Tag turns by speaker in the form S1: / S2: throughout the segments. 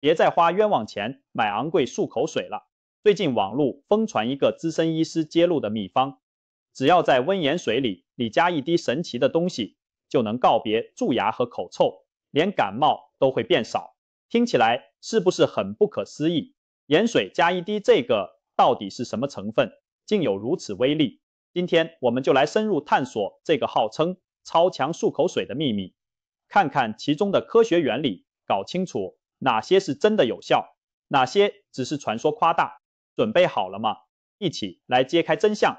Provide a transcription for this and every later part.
S1: 别再花冤枉钱买昂贵漱口水了。最近网络疯传一个资深医师揭露的秘方，只要在温盐水里里加一滴神奇的东西，就能告别蛀牙和口臭，连感冒都会变少。听起来是不是很不可思议？盐水加一滴这个到底是什么成分？竟有如此威力？今天我们就来深入探索这个号称超强漱口水的秘密，看看其中的科学原理，搞清楚。哪些是真的有效，哪些只是传说夸大？准备好了吗？一起来揭开真相。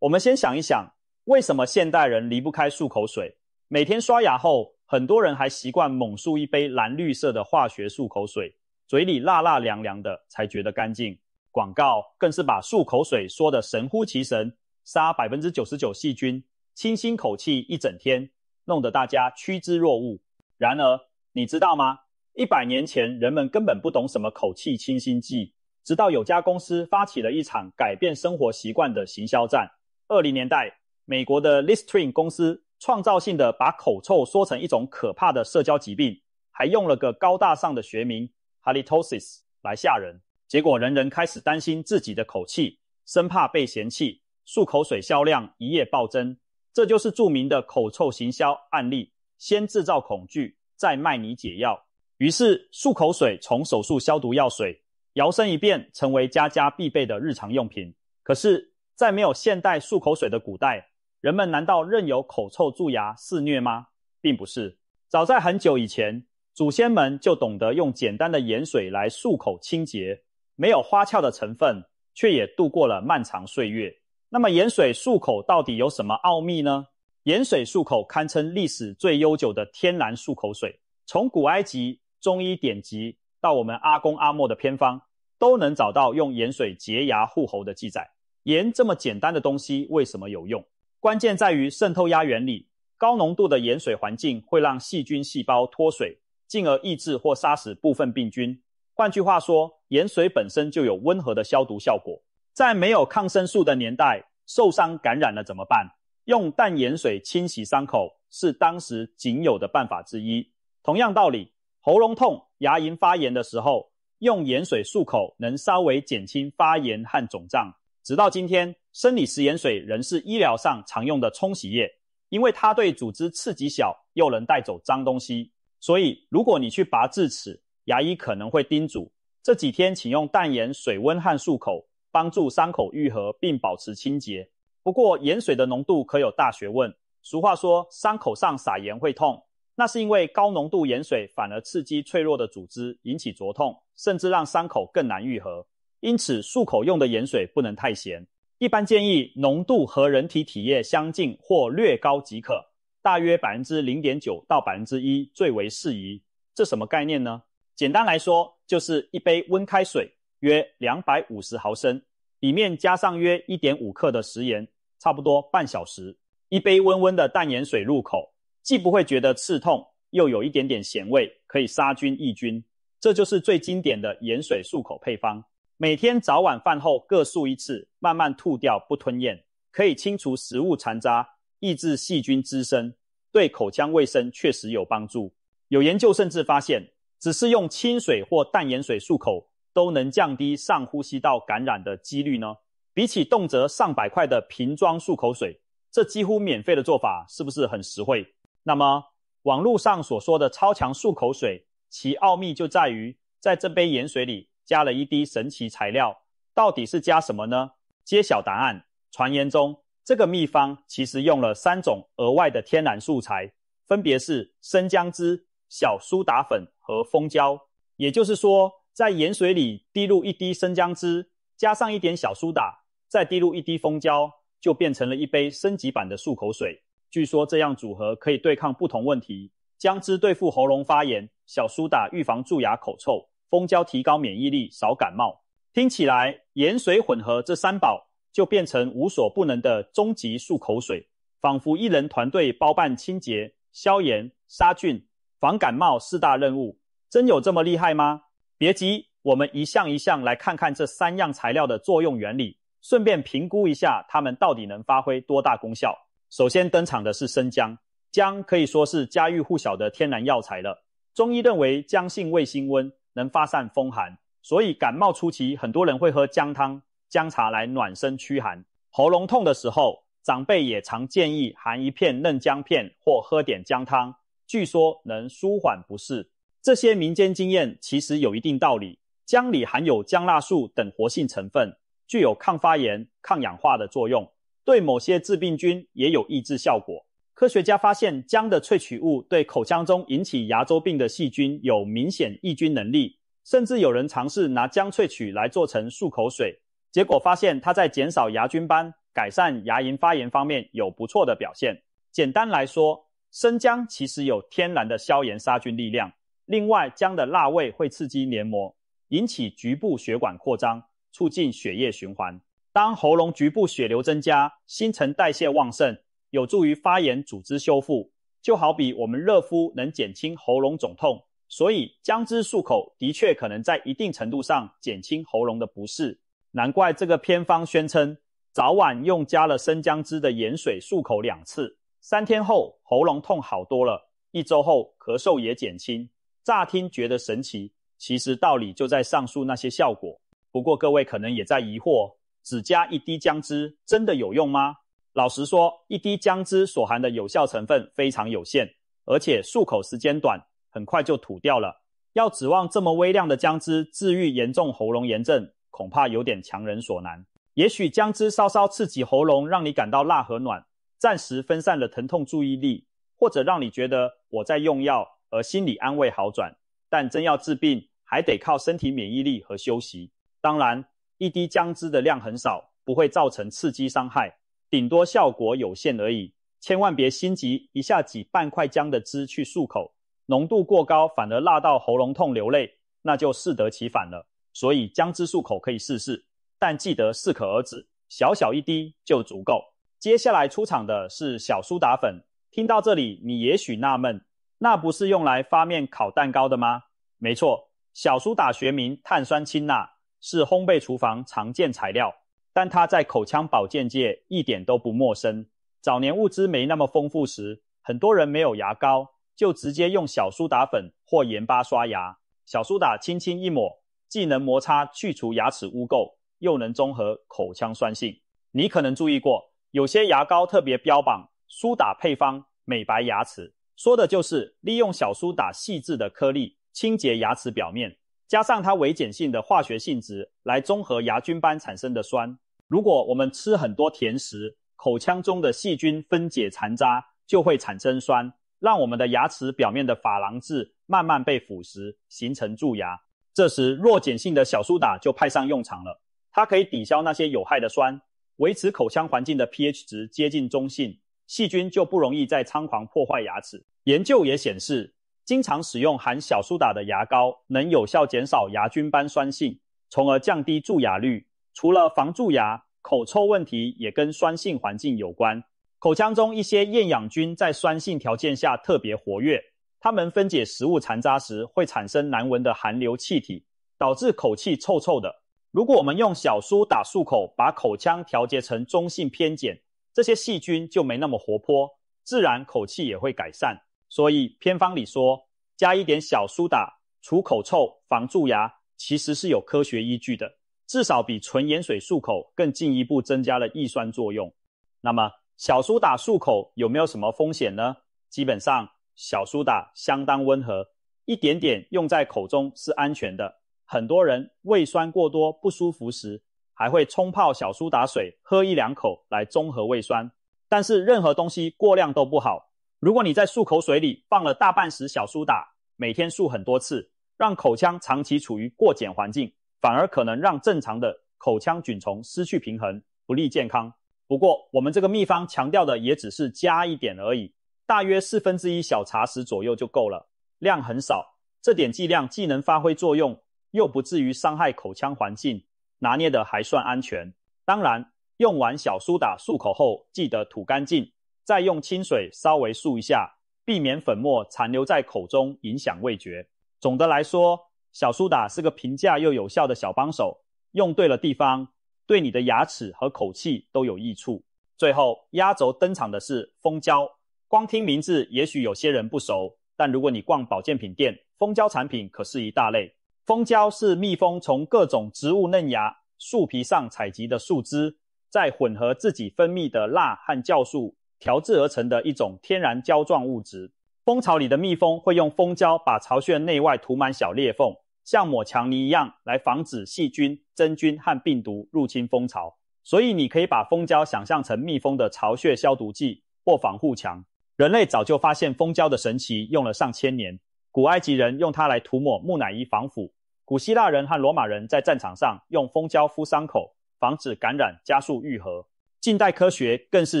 S1: 我们先想一想，为什么现代人离不开漱口水？每天刷牙后，很多人还习惯猛漱一杯蓝绿色的化学漱口水，嘴里辣辣凉凉的才觉得干净。广告更是把漱口水说得神乎其神，杀百分之九十九细菌，清新口气一整天，弄得大家趋之若鹜。然而，你知道吗？一百年前，人们根本不懂什么口气清新剂。直到有家公司发起了一场改变生活习惯的行销战。二零年代，美国的 Listrin 公司创造性的把口臭说成一种可怕的社交疾病，还用了个高大上的学名 halitosis 来吓人。结果，人人开始担心自己的口气，生怕被嫌弃，漱口水销量一夜暴增。这就是著名的口臭行销案例：先制造恐惧，再卖你解药。于是，漱口水从手术消毒药水摇身一变，成为家家必备的日常用品。可是，在没有现代漱口水的古代，人们难道任由口臭、蛀牙肆虐吗？并不是，早在很久以前，祖先们就懂得用简单的盐水来漱口清洁，没有花俏的成分，却也度过了漫长岁月。那么，盐水漱口到底有什么奥秘呢？盐水漱口堪称历史最悠久的天然漱口水，从古埃及。中医典籍到我们阿公阿嬷的偏方，都能找到用盐水洁牙护喉的记载。盐这么简单的东西为什么有用？关键在于渗透压原理。高浓度的盐水环境会让细菌细胞脱水，进而抑制或杀死部分病菌。换句话说，盐水本身就有温和的消毒效果。在没有抗生素的年代，受伤感染了怎么办？用淡盐水清洗伤口是当时仅有的办法之一。同样道理。喉咙痛、牙龈发炎的时候，用盐水漱口能稍微减轻发炎和肿胀。直到今天，生理食盐水仍是医疗上常用的冲洗液，因为它对组织刺激小，又能带走脏东西。所以，如果你去拔智齿，牙医可能会叮嘱：这几天请用淡盐水温和漱口，帮助伤口愈合并保持清洁。不过，盐水的浓度可有大学问。俗话说：“伤口上撒盐会痛。”那是因为高浓度盐水反而刺激脆弱的组织，引起灼痛，甚至让伤口更难愈合。因此，漱口用的盐水不能太咸，一般建议浓度和人体体液相近或略高即可，大约百分之零点九到百分之一最为适宜。这什么概念呢？简单来说，就是一杯温开水，约两百五十毫升，里面加上约一点五克的食盐，差不多半小时，一杯温温的淡盐水入口。既不会觉得刺痛，又有一点点咸味，可以杀菌抑菌，这就是最经典的盐水漱口配方。每天早晚饭后各漱一次，慢慢吐掉不吞咽，可以清除食物残渣，抑制细菌滋生，对口腔卫生确实有帮助。有研究甚至发现，只是用清水或淡盐水漱口，都能降低上呼吸道感染的几率呢。比起动辄上百块的瓶装漱口水，这几乎免费的做法是不是很实惠？那么，网络上所说的超强漱口水，其奥秘就在于在这杯盐水里加了一滴神奇材料。到底是加什么呢？揭晓答案。传言中，这个秘方其实用了三种额外的天然素材，分别是生姜汁、小苏打粉和蜂胶。也就是说，在盐水里滴入一滴生姜汁，加上一点小苏打，再滴入一滴蜂胶，就变成了一杯升级版的漱口水。据说这样组合可以对抗不同问题：姜汁对付喉咙发炎，小苏打预防蛀牙口臭，蜂胶提高免疫力少感冒。听起来盐水混合这三宝就变成无所不能的终极漱口水，仿佛一人团队包办清洁、消炎、杀菌、防感冒四大任务。真有这么厉害吗？别急，我们一项一项来看看这三样材料的作用原理，顺便评估一下它们到底能发挥多大功效。首先登场的是生姜，姜可以说是家喻户晓的天然药材了。中医认为姜性味辛温，能发散风寒，所以感冒初期，很多人会喝姜汤、姜茶来暖身驱寒。喉咙痛的时候，长辈也常建议含一片嫩姜片或喝点姜汤，据说能舒缓不适。这些民间经验其实有一定道理。姜里含有姜辣素等活性成分，具有抗发炎、抗氧化的作用。对某些致病菌也有抑制效果。科学家发现，姜的萃取物对口腔中引起牙周病的细菌有明显抑菌能力。甚至有人尝试拿姜萃取来做成漱口水，结果发现它在减少牙菌斑、改善牙龈发炎方面有不错的表现。简单来说，生姜其实有天然的消炎杀菌力量。另外，姜的辣味会刺激黏膜，引起局部血管扩张，促进血液循环。当喉咙局部血流增加，新陈代谢旺盛，有助于发炎组织修复。就好比我们热敷能减轻喉咙肿痛，所以姜汁漱口的确可能在一定程度上减轻喉咙的不适。难怪这个偏方宣称，早晚用加了生姜汁的盐水漱口两次，三天后喉咙痛好多了，一周后咳嗽也减轻。乍听觉得神奇，其实道理就在上述那些效果。不过各位可能也在疑惑。只加一滴姜汁，真的有用吗？老实说，一滴姜汁所含的有效成分非常有限，而且漱口时间短，很快就吐掉了。要指望这么微量的姜汁治愈严重喉咙炎症，恐怕有点强人所难。也许姜汁稍稍刺激喉咙，让你感到辣和暖，暂时分散了疼痛注意力，或者让你觉得我在用药而心理安慰好转。但真要治病，还得靠身体免疫力和休息。当然。一滴姜汁的量很少，不会造成刺激伤害，顶多效果有限而已。千万别心急，一下挤半块姜的汁去漱口，浓度过高反而辣到喉咙痛流泪，那就适得其反了。所以姜汁漱口可以试试，但记得适可而止，小小一滴就足够。接下来出场的是小苏打粉。听到这里，你也许纳闷，那不是用来发面烤蛋糕的吗？没错，小苏打学名碳酸氢钠。是烘焙厨房常见材料，但它在口腔保健界一点都不陌生。早年物资没那么丰富时，很多人没有牙膏，就直接用小苏打粉或盐巴刷牙。小苏打轻轻一抹，既能摩擦去除牙齿污垢，又能中和口腔酸性。你可能注意过，有些牙膏特别标榜“苏打配方，美白牙齿”，说的就是利用小苏打细致的颗粒清洁牙齿表面。加上它微碱性的化学性质，来中和牙菌斑产生的酸。如果我们吃很多甜食，口腔中的细菌分解残渣就会产生酸，让我们的牙齿表面的珐琅质慢慢被腐蚀，形成蛀牙。这时，弱碱性的小苏打就派上用场了。它可以抵消那些有害的酸，维持口腔环境的 pH 值接近中性，细菌就不容易再猖狂破坏牙齿。研究也显示。经常使用含小苏打的牙膏，能有效减少牙菌斑酸性，从而降低蛀牙率。除了防蛀牙，口臭问题也跟酸性环境有关。口腔中一些厌氧菌在酸性条件下特别活跃，它们分解食物残渣时会产生难闻的含硫气体，导致口气臭臭的。如果我们用小苏打漱口，把口腔调节成中性偏碱，这些细菌就没那么活泼，自然口气也会改善。所以偏方里说加一点小苏打除口臭、防蛀牙，其实是有科学依据的，至少比纯盐水漱口更进一步增加了抑酸作用。那么小苏打漱口有没有什么风险呢？基本上小苏打相当温和，一点点用在口中是安全的。很多人胃酸过多不舒服时，还会冲泡小苏打水喝一两口来中和胃酸。但是任何东西过量都不好。如果你在漱口水里放了大半匙小苏打，每天漱很多次，让口腔长期处于过碱环境，反而可能让正常的口腔菌虫失去平衡，不利健康。不过，我们这个秘方强调的也只是加一点而已，大约四分之一小茶匙左右就够了，量很少。这点剂量既能发挥作用，又不至于伤害口腔环境，拿捏的还算安全。当然，用完小苏打漱口后，记得吐干净。再用清水稍微漱一下，避免粉末残留在口中，影响味觉。总的来说，小苏打是个平价又有效的小帮手，用对了地方，对你的牙齿和口气都有益处。最后压轴登场的是蜂胶，光听名字也许有些人不熟，但如果你逛保健品店，蜂胶产品可是一大类。蜂胶是蜜蜂从各种植物嫩芽、树皮上采集的树脂，再混合自己分泌的蜡和酵素。调制而成的一种天然胶状物质。蜂巢里的蜜蜂会用蜂胶把巢穴内外涂满小裂缝，像抹墙泥一样，来防止细菌、真菌和病毒入侵蜂巢。所以，你可以把蜂胶想象成蜜蜂的巢穴消毒剂或防护墙。人类早就发现蜂胶的神奇，用了上千年。古埃及人用它来涂抹木乃伊防腐；古希腊人和罗马人在战场上用蜂胶敷伤口，防止感染，加速愈合。近代科学更是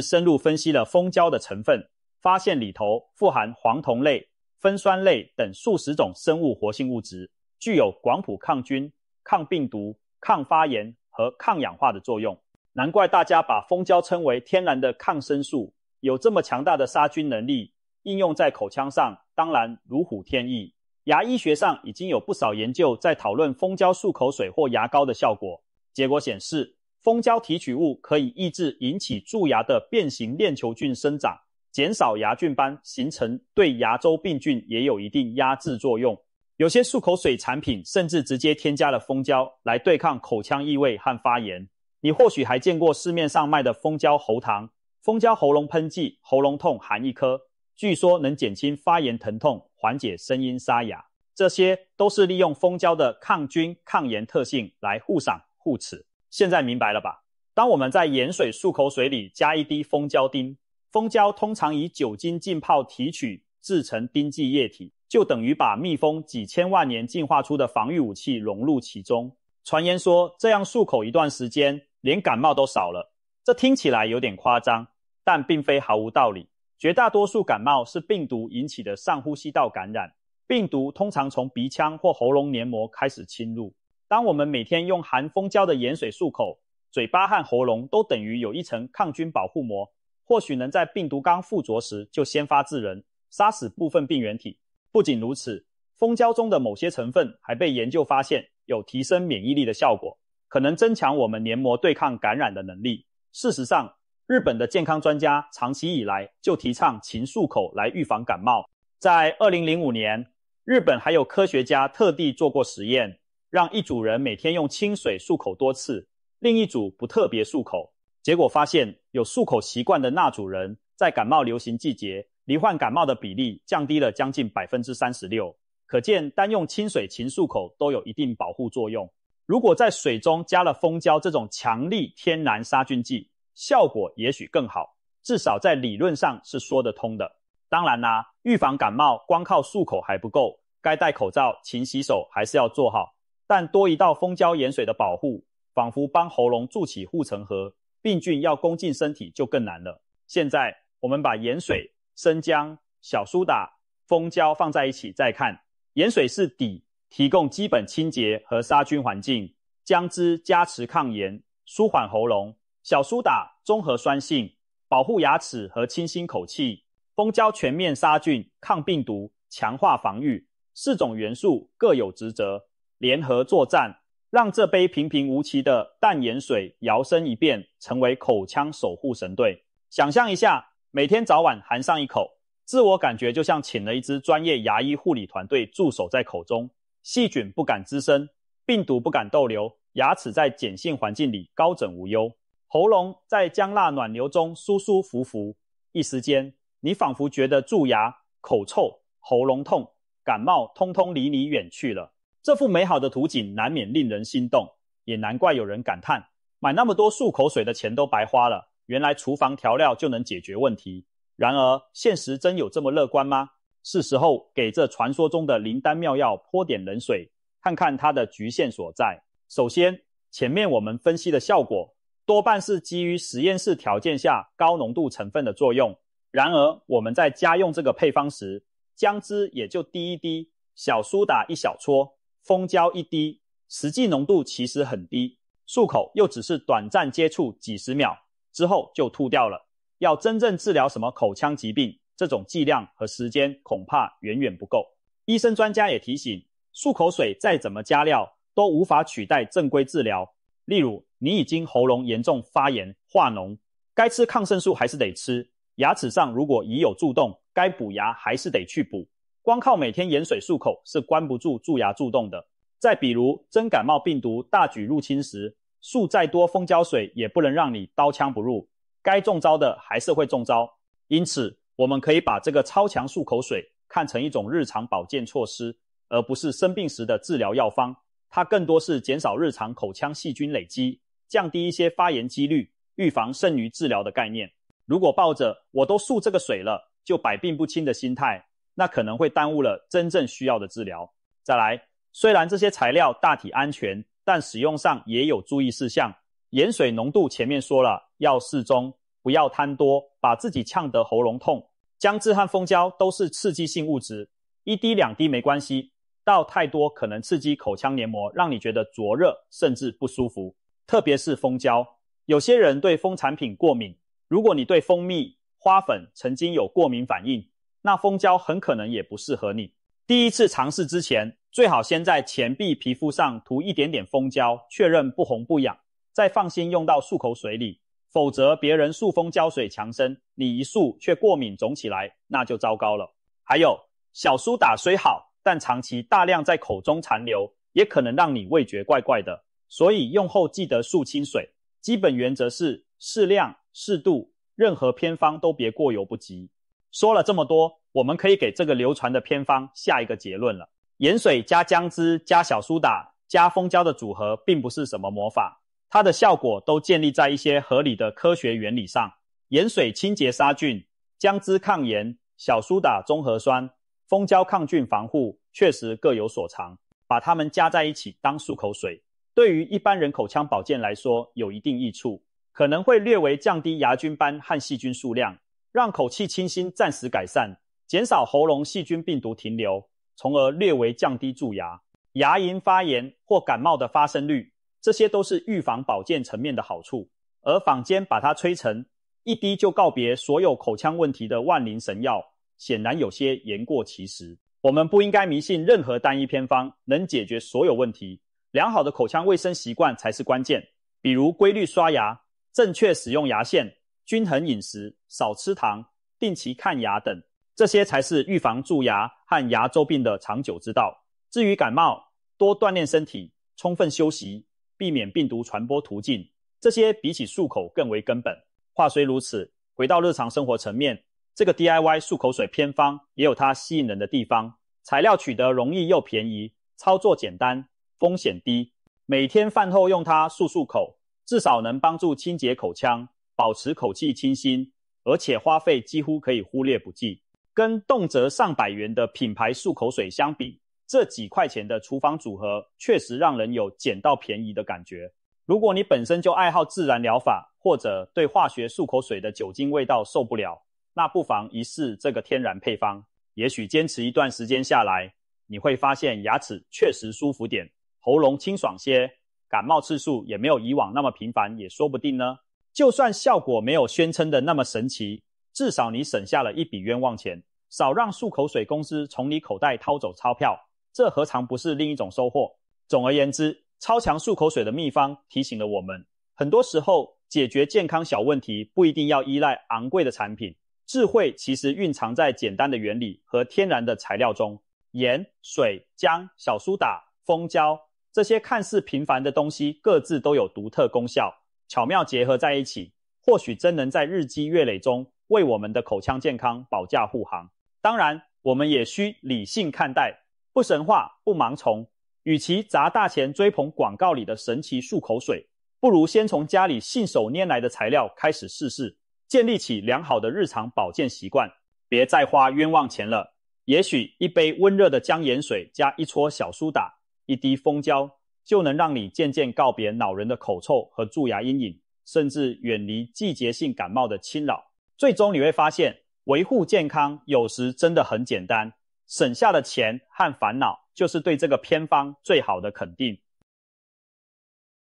S1: 深入分析了蜂胶的成分，发现里头富含黄酮类、酚酸类等数十种生物活性物质，具有广谱抗菌、抗病毒、抗发炎和抗氧化的作用。难怪大家把蜂胶称为天然的抗生素，有这么强大的杀菌能力，应用在口腔上当然如虎添翼。牙医学上已经有不少研究在讨论蜂胶漱口水或牙膏的效果，结果显示。蜂胶提取物可以抑制引起蛀牙的变形链球菌生长，减少牙菌斑形成，对牙周病菌也有一定压制作用。有些漱口水产品甚至直接添加了蜂胶来对抗口腔异味和发炎。你或许还见过市面上卖的蜂胶喉糖、蜂胶喉咙喷剂、喉咙痛含一颗，据说能减轻发炎疼痛，缓解声音沙哑。这些都是利用蜂胶的抗菌、抗炎特性来护嗓护齿。现在明白了吧？当我们在盐水漱口水里加一滴蜂胶丁，蜂胶通常以酒精浸泡提取制成丁剂液体，就等于把蜜蜂几千万年进化出的防御武器融入其中。传言说这样漱口一段时间，连感冒都少了。这听起来有点夸张，但并非毫无道理。绝大多数感冒是病毒引起的上呼吸道感染，病毒通常从鼻腔或喉咙黏膜开始侵入。当我们每天用含蜂胶的盐水漱口，嘴巴和喉咙都等于有一层抗菌保护膜，或许能在病毒刚附着时就先发制人，杀死部分病原体。不仅如此，蜂胶中的某些成分还被研究发现有提升免疫力的效果，可能增强我们黏膜对抗感染的能力。事实上，日本的健康专家长期以来就提倡勤漱口来预防感冒。在2005年，日本还有科学家特地做过实验。让一组人每天用清水漱口多次，另一组不特别漱口。结果发现，有漱口习惯的那组人，在感冒流行季节罹患感冒的比例降低了将近百分之三十六。可见，单用清水勤漱口都有一定保护作用。如果在水中加了蜂胶这种强力天然杀菌剂，效果也许更好。至少在理论上是说得通的。当然啦，预防感冒光靠漱口还不够，该戴口罩、勤洗手还是要做好。但多一道蜂胶盐水的保护，仿佛帮喉咙筑起护城河，病菌要攻进身体就更难了。现在我们把盐水、生姜、小苏打、蜂胶放在一起再看，盐水是底，提供基本清洁和杀菌环境；姜汁加持抗炎、舒缓喉咙；小苏打综合酸性，保护牙齿和清新口气；蜂胶全面杀菌、抗病毒，强化防御。四种元素各有职责。联合作战，让这杯平平无奇的淡盐水摇身一变成为口腔守护神队。想象一下，每天早晚含上一口，自我感觉就像请了一支专业牙医护理团队驻守在口中，细菌不敢滋生，病毒不敢逗留，牙齿在碱性环境里高枕无忧，喉咙在姜辣暖流中舒舒服服。一时间，你仿佛觉得蛀牙、口臭、喉咙痛、感冒，通通离你远去了。这幅美好的图景难免令人心动，也难怪有人感叹买那么多漱口水的钱都白花了。原来厨房调料就能解决问题。然而，现实真有这么乐观吗？是时候给这传说中的灵丹妙药泼点冷水，看看它的局限所在。首先，前面我们分析的效果多半是基于实验室条件下高浓度成分的作用。然而，我们在家用这个配方时，姜汁也就滴一滴，小苏打一小撮。蜂胶一滴，实际浓度其实很低，漱口又只是短暂接触几十秒之后就吐掉了。要真正治疗什么口腔疾病，这种剂量和时间恐怕远远不够。医生专家也提醒，漱口水再怎么加料都无法取代正规治疗。例如，你已经喉咙严重发炎化脓，该吃抗生素还是得吃；牙齿上如果已有蛀洞，该补牙还是得去补。光靠每天盐水漱口是关不住蛀牙蛀洞的。再比如，真感冒病毒大举入侵时，漱再多蜂胶水也不能让你刀枪不入，该中招的还是会中招。因此，我们可以把这个超强漱口水看成一种日常保健措施，而不是生病时的治疗药方。它更多是减少日常口腔细菌累积，降低一些发炎几率，预防胜于治疗的概念。如果抱着“我都漱这个水了，就百病不侵”的心态，那可能会耽误了真正需要的治疗。再来，虽然这些材料大体安全，但使用上也有注意事项。盐水浓度前面说了，要适中，不要贪多，把自己呛得喉咙痛。姜汁和蜂胶都是刺激性物质，一滴两滴没关系，倒太多可能刺激口腔黏膜，让你觉得灼热甚至不舒服。特别是蜂胶，有些人对蜂产品过敏，如果你对蜂蜜、花粉曾经有过敏反应。那蜂胶很可能也不适合你。第一次尝试之前，最好先在前臂皮肤上涂一点点蜂胶，确认不红不痒，再放心用到漱口水里。否则别人漱蜂胶水强身，你一漱却过敏肿起来，那就糟糕了。还有小苏打虽好，但长期大量在口中残留，也可能让你味觉怪怪的。所以用后记得漱清水。基本原则是适量适度，任何偏方都别过犹不及。说了这么多。我们可以给这个流传的偏方下一个结论了：盐水加姜汁加小苏打加蜂胶的组合，并不是什么魔法。它的效果都建立在一些合理的科学原理上。盐水清洁杀菌，姜汁抗炎，小苏打中和酸，蜂胶抗菌防护，确实各有所长。把它们加在一起当漱口水，对于一般人口腔保健来说有一定益处，可能会略微降低牙菌斑和细菌数量，让口气清新暂时改善。减少喉咙细菌病毒停留，从而略微降低蛀牙、牙龈发炎或感冒的发生率，这些都是预防保健层面的好处。而坊间把它吹成一滴就告别所有口腔问题的万灵神药，显然有些言过其实。我们不应该迷信任何单一偏方能解决所有问题。良好的口腔卫生习惯才是关键，比如规律刷牙、正确使用牙线、均衡饮食、少吃糖、定期看牙等。这些才是预防蛀牙和牙周病的长久之道。至于感冒，多锻炼身体，充分休息，避免病毒传播途径，这些比起漱口更为根本。话虽如此，回到日常生活层面，这个 DIY 漱口水偏方也有它吸引人的地方：材料取得容易又便宜，操作简单，风险低。每天饭后用它漱漱口，至少能帮助清洁口腔，保持口气清新，而且花费几乎可以忽略不计。跟动辄上百元的品牌漱口水相比，这几块钱的厨房组合确实让人有捡到便宜的感觉。如果你本身就爱好自然疗法，或者对化学漱口水的酒精味道受不了，那不妨一试这个天然配方。也许坚持一段时间下来，你会发现牙齿确实舒服点，喉咙清爽些，感冒次数也没有以往那么频繁，也说不定呢。就算效果没有宣称的那么神奇，至少你省下了一笔冤枉钱。少让漱口水公司从你口袋掏走钞票，这何尝不是另一种收获？总而言之，超强漱口水的秘方提醒了我们，很多时候解决健康小问题不一定要依赖昂贵的产品，智慧其实蕴藏在简单的原理和天然的材料中。盐、水、姜、小苏打、蜂胶这些看似平凡的东西，各自都有独特功效，巧妙结合在一起，或许真能在日积月累中为我们的口腔健康保驾护航。当然，我们也需理性看待，不神话，不盲从。与其砸大钱追捧广告里的神奇漱口水，不如先从家里信手拈来的材料开始试试，建立起良好的日常保健习惯，别再花冤枉钱了。也许一杯温热的姜盐水加一撮小苏打，一滴蜂胶，就能让你渐渐告别恼人的口臭和蛀牙阴影，甚至远离季节性感冒的侵扰。最终，你会发现。维护健康有时真的很简单，省下的钱和烦恼就是对这个偏方最好的肯定。